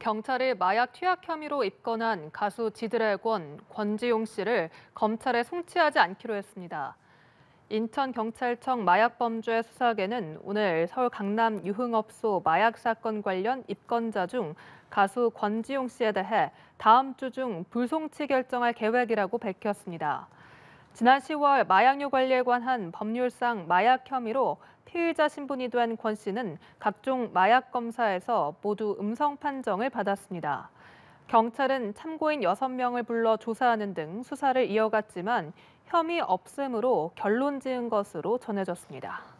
경찰이 마약 투약 혐의로 입건한 가수 지드래곤 권지용 씨를 검찰에 송치하지 않기로 했습니다. 인천경찰청 마약범죄 수사계는 오늘 서울 강남 유흥업소 마약 사건 관련 입건자 중 가수 권지용 씨에 대해 다음 주 중 불송치 결정할 계획이라고 밝혔습니다. 지난 10월 마약류 관리에 관한 법률상 마약 혐의로 피의자 신분이 된 권 씨는 각종 마약 검사에서 모두 음성 판정을 받았습니다. 경찰은 참고인 6명을 불러 조사하는 등 수사를 이어갔지만 혐의 없음으로 결론 지은 것으로 전해졌습니다.